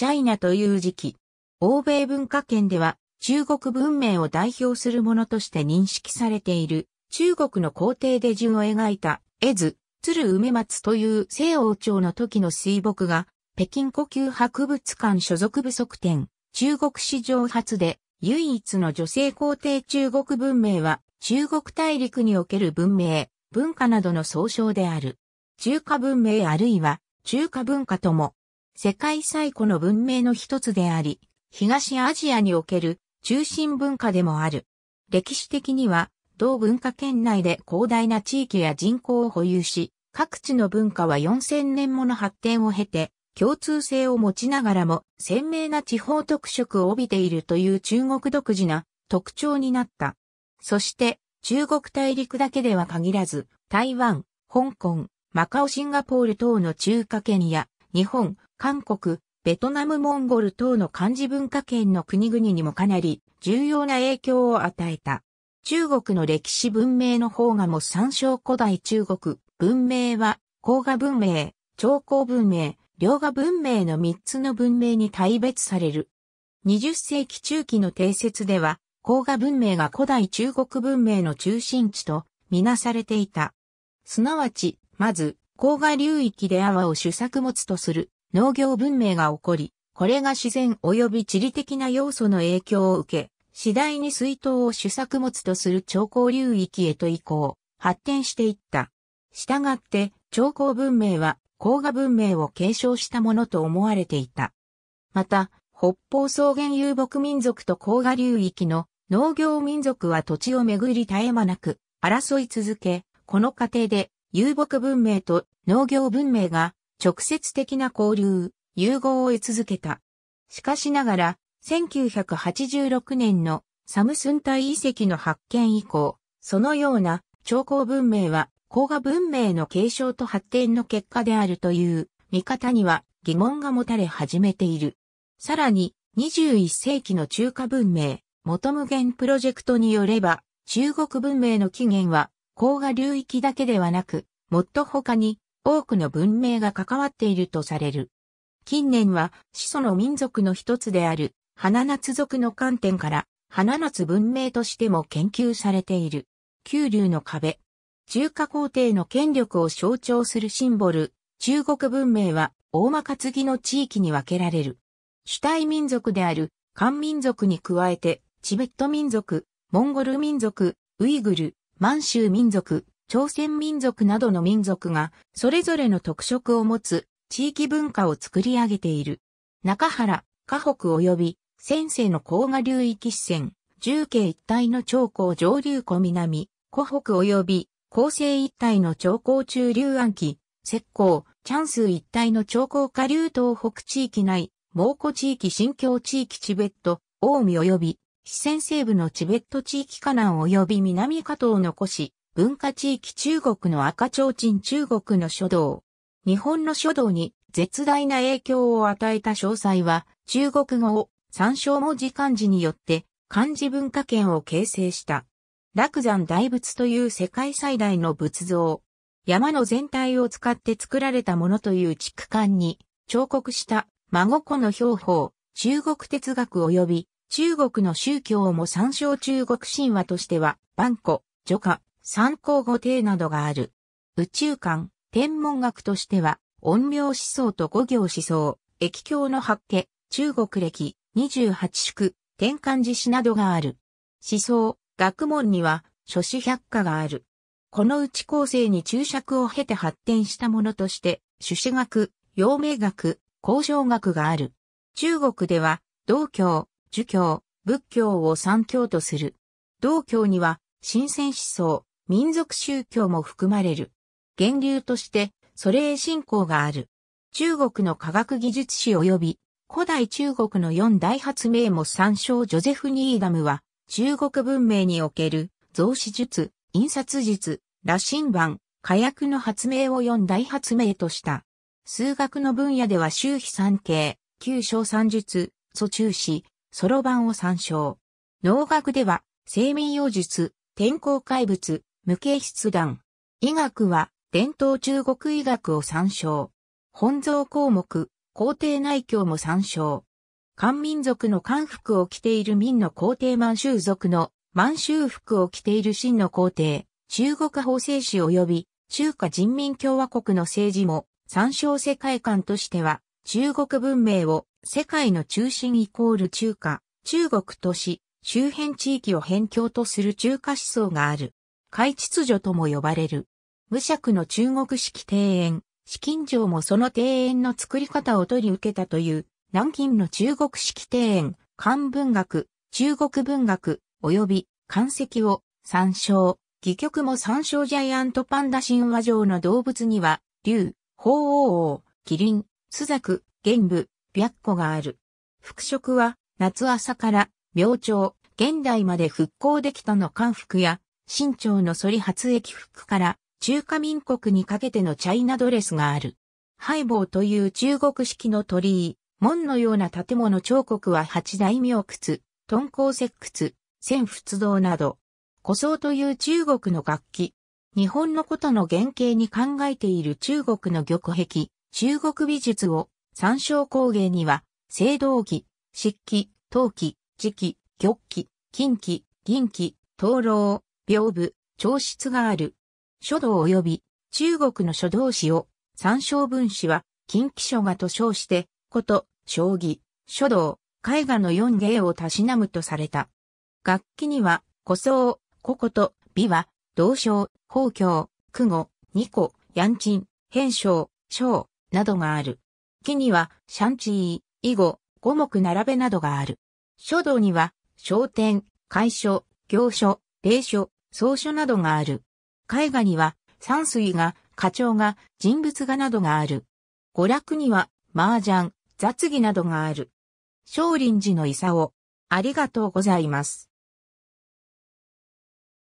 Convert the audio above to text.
チャイナという時期。欧米文化圏では中国文明を代表するものとして認識されている中国の皇帝で順を描いた絵図、鶴梅松という西王朝の時の水墨が北京呼吸博物館所属部足展、中国史上初で唯一の女性皇帝中国文明は中国大陸における文明、文化などの総称である。中華文明あるいは中華文化とも世界最古の文明の一つであり、東アジアにおける中心文化でもある。歴史的には、同文化圏内で広大な地域や人口を保有し、各地の文化は4000年もの発展を経て、共通性を持ちながらも鮮明な地方特色を帯びているという中国独自な特徴になった。そして中国大陸だけでは限らず台湾、香港、マカオシンガポール等の中華圏や日本、韓国、ベトナムモンゴル等の漢字文化圏の国々にもかなり重要な影響を与えた。中国の歴史文明の方がも参照古代中国文明は、黄河文明、長江文明、両河文明の3つの文明に大別される。20世紀中期の定説では、黄河文明が古代中国文明の中心地とみなされていた。すなわち、まず、黄河流域で泡を主作物とする農業文明が起こり、これが自然及び地理的な要素の影響を受け、次第に水筒を主作物とする長江流域へと移行、発展していった。したがって、長江文明は、黄河文明を継承したものと思われていた。また、北方草原遊牧民族と黄河流域の農業民族は土地をめぐり絶え間なく争い続け、この過程で遊牧文明と農業文明が直接的な交流、融合を得続けた。しかしながら、1986年のサムスン体遺跡の発見以降、そのような長江文明は黄河文明の継承と発展の結果であるという見方には疑問が持たれ始めている。さらに、21世紀の中華文明、元無限プロジェクトによれば、中国文明の起源は、黄河流域だけではなく、もっと他に、多くの文明が関わっているとされる。近年は始祖の民族の一つである花夏族の観点から花夏文明としても研究されている。九流の壁。中華皇帝の権力を象徴するシンボル。中国文明は大間担ぎの地域に分けられる。主体民族である漢民族に加えてチベット民族、モンゴル民族、ウイグル、満州民族、朝鮮民族などの民族が、それぞれの特色を持つ地域文化を作り上げている。中原、河北及び、先生の甲賀流域支線、重慶一帯の長江上流湖南、湖北及び、厚生一帯の長江中流暗記、石膏、チャンス一帯の長江下流東北地域内、蒙古地域新疆地域チベット、近江及び、四川西部のチベット地域河南及び南加藤を残し、文化地域中国の赤ちょうちん中国の書道。日本の書道に絶大な影響を与えた詳細は、中国語を参照文字漢字によって漢字文化圏を形成した。落山大仏という世界最大の仏像。山の全体を使って作られたものという畜間に彫刻した孫子の標本、中国哲学及び中国の宗教も参照中国神話としては、万古、除花、参考語程などがある。宇宙観、天文学としては、音量思想と五行思想、液境の八家、中国歴、28宿、天漢寺詩などがある。思想、学問には、諸子百科がある。このうち後世に注釈を経て発展したものとして、朱子学、陽明学、工場学がある。中国では、道教、儒教、仏教を三教とする。道教には、神仙思想、民族宗教も含まれる。源流として、ソレイ信仰がある。中国の科学技術史及び、古代中国の四大発明も参照ジョゼフ・ニーダムは、中国文明における、造紙術、印刷術、羅針盤、火薬の発明を四大発明とした。数学の分野では周比三形、旧小三術、素中史、ソロ版を参照。農学では、生命用術、天候怪物、無形質談。医学は、伝統中国医学を参照。本草項目、皇帝内教も参照。漢民族の漢服を着ている民の皇帝満州族の満州服を着ている真の皇帝、中国法制史及び中華人民共和国の政治も参照世界観としては中国文明を世界の中心イコール中華、中国都市、周辺地域を辺境とする中華思想がある。海秩序とも呼ばれる。無釈の中国式庭園、紫金城もその庭園の作り方を取り受けたという、南京の中国式庭園、漢文学、中国文学、及び、漢石を参照。戯曲も参照ジャイアントパンダ神話上の動物には、竜、鳳凰王、麒麟、朱雀、玄武、白虎がある。服飾は、夏朝から、明朝、現代まで復興できたの漢服や、新朝の反り発液服から中華民国にかけてのチャイナドレスがある。ハイボーという中国式の鳥居、門のような建物彫刻は八大名窟、敦煌石窟、千仏堂など、古装という中国の楽器、日本のことの原型に考えている中国の玉壁、中国美術を、参照工芸には、青銅器、漆器、陶器、磁器、玉器、金器、銀器、灯籠、屏風、長室がある。書道及び中国の書道史を、参照文史は、近畿書画と称して、こと、将棋、書道、絵画の四芸をたしなむとされた。楽器には、古僧、古古と、美和、道章、宝教、久語、二個、ヤンチン、変章、章、などがある。木には、シャンチー、囲碁、五目並べなどがある。書道には、商店、会所、行書、霊書、草書などがある。絵画には、山水画、花鳥画、人物画などがある。娯楽には、麻雀、雑技などがある。少林寺のを、ありがとうございます。